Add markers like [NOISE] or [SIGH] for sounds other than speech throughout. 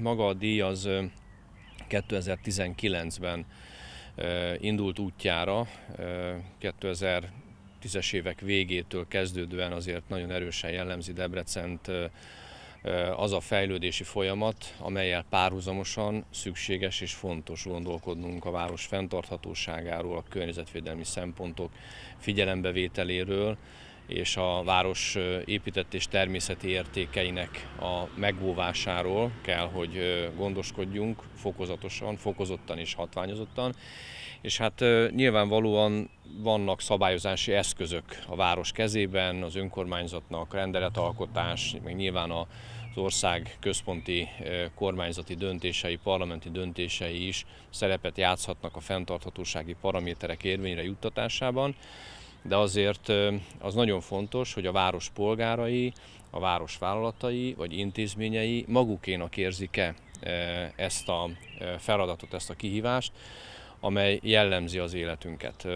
maga a díj az 2019-ben indult útjára, 2010-es évek végétől kezdődően azért nagyon erősen jellemzi Debrecent az a fejlődési folyamat, amelyel párhuzamosan szükséges és fontos gondolkodnunk a város fenntarthatóságáról, a környezetvédelmi szempontok figyelembevételéről, és a város épített és természeti értékeinek a megóvásáról kell, hogy gondoskodjunk fokozatosan, fokozottan és hatványozottan. És hát nyilvánvalóan vannak szabályozási eszközök a város kezében, az önkormányzatnak, rendeletalkotás, meg nyilván a az ország központi kormányzati döntései, parlamenti döntései is szerepet játszhatnak a fenntarthatósági paraméterek érvényre juttatásában de azért az nagyon fontos, hogy a város polgárai, a város vállalatai vagy intézményei magukénak érzik-e ezt a feladatot, ezt a kihívást, amely jellemzi az életünket.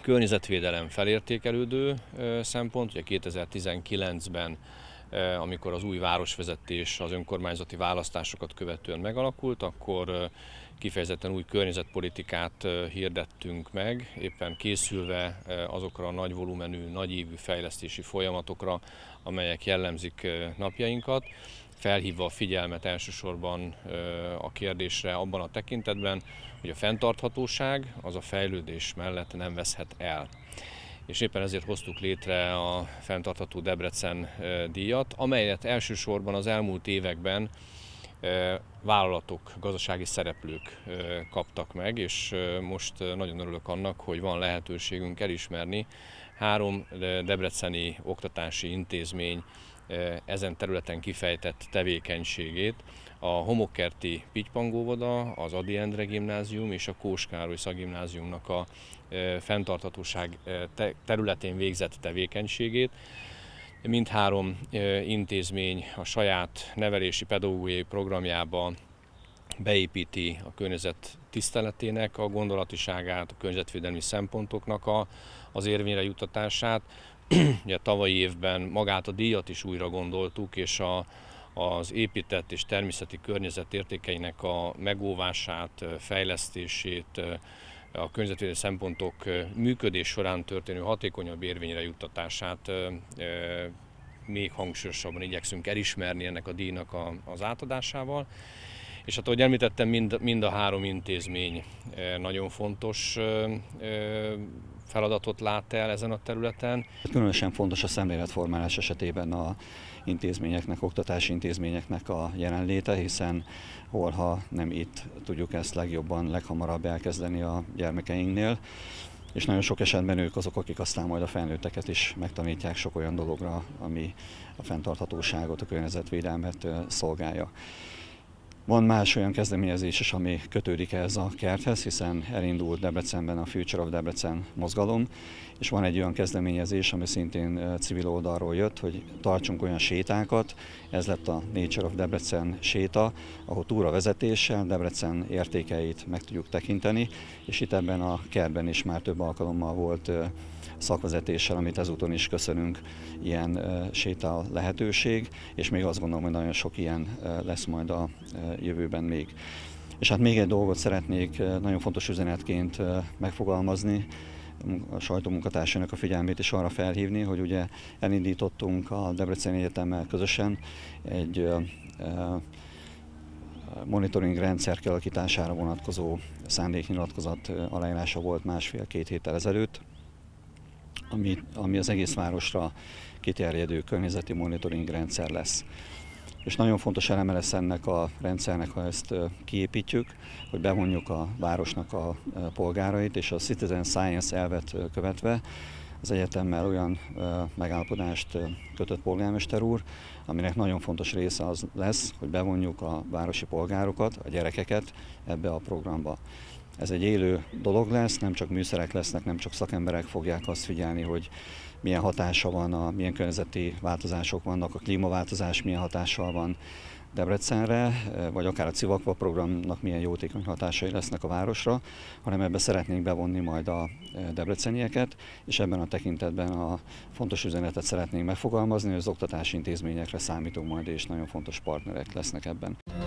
Környezetvédelem felértékelődő szempont, ugye 2019-ben Eh, amikor az új városvezetés az önkormányzati választásokat követően megalakult, akkor eh, kifejezetten új környezetpolitikát eh, hirdettünk meg, éppen készülve azokra a nagy volumenű, nagyívű fejlesztési folyamatokra, amelyek jellemzik napjainkat felhívva a figyelmet elsősorban a kérdésre abban a tekintetben, hogy a fenntarthatóság az a fejlődés mellett nem veszhet el és éppen ezért hoztuk létre a fenntartható Debrecen díjat, amelyet elsősorban az elmúlt években vállalatok, gazdasági szereplők kaptak meg, és most nagyon örülök annak, hogy van lehetőségünk elismerni három debreceni oktatási intézmény ezen területen kifejtett tevékenységét. A homokkerti Pitypangóvoda, az Adi Endre gimnázium és a Kóskároly szagimnáziumnak a fenntarthatóság területén végzett tevékenységét. Mindhárom intézmény a saját nevelési pedagógiai programjába beépíti a környezet tiszteletének a gondolatiságát, a környezetvédelmi szempontoknak a, az érvényre jutatását, [CLEARS THROAT] ugye tavalyi évben magát a díjat is újra gondoltuk, és a, az épített és természeti környezet értékeinek a megóvását, fejlesztését, a környezetvédelmi szempontok működés során történő hatékonyabb érvényre juttatását még hangsúlyosabban igyekszünk elismerni ennek a díjnak a, az átadásával. És hát ahogy említettem, mind, mind a három intézmény nagyon fontos feladatot lát el ezen a területen. Különösen fontos a szemléletformálás esetében a intézményeknek, oktatási intézményeknek a jelenléte, hiszen holha nem itt tudjuk ezt legjobban, leghamarabb elkezdeni a gyermekeinknél és nagyon sok esetben ők azok, akik aztán majd a felnőtteket is megtanítják sok olyan dologra, ami a fenntarthatóságot, a környezetvédelmet szolgálja. Van más olyan kezdeményezés is, ami kötődik ehhez a kerthez, hiszen elindult Debrecenben a Future of Debrecen mozgalom, és van egy olyan kezdeményezés, ami szintén civil oldalról jött, hogy tartsunk olyan sétákat, ez lett a Nature of Debrecen séta, ahol túra vezetéssel Debrecen értékeit meg tudjuk tekinteni, és itt ebben a kertben is már több alkalommal volt szakvezetéssel, amit ezúton is köszönünk, ilyen séta lehetőség, és még azt gondolom, hogy nagyon sok ilyen lesz majd a jövőben még. És hát még egy dolgot szeretnék nagyon fontos üzenetként megfogalmazni, a sajtómunkatársainak a figyelmét is arra felhívni, hogy ugye elindítottunk a Debreceni Egyetemmel közösen egy monitoring rendszer kialakítására vonatkozó szándéknyilatkozat aláírása volt másfél-két héttel ezelőtt, ami, ami az egész városra kiterjedő környezeti monitoring rendszer lesz és nagyon fontos eleme lesz ennek a rendszernek, ha ezt kiépítjük, hogy bevonjuk a városnak a polgárait, és a Citizen Science elvet követve az egyetemmel olyan megállapodást kötött polgármester úr, aminek nagyon fontos része az lesz, hogy bevonjuk a városi polgárokat, a gyerekeket ebbe a programba ez egy élő dolog lesz, nem csak műszerek lesznek, nem csak szakemberek fogják azt figyelni, hogy milyen hatása van, a, milyen környezeti változások vannak, a klímaváltozás milyen hatással van Debrecenre, vagy akár a Civakva programnak milyen jótékony hatásai lesznek a városra, hanem ebbe szeretnénk bevonni majd a e, debrecenieket, és ebben a tekintetben a fontos üzenetet szeretnénk megfogalmazni, hogy az oktatási intézményekre számítunk majd, és nagyon fontos partnerek lesznek ebben.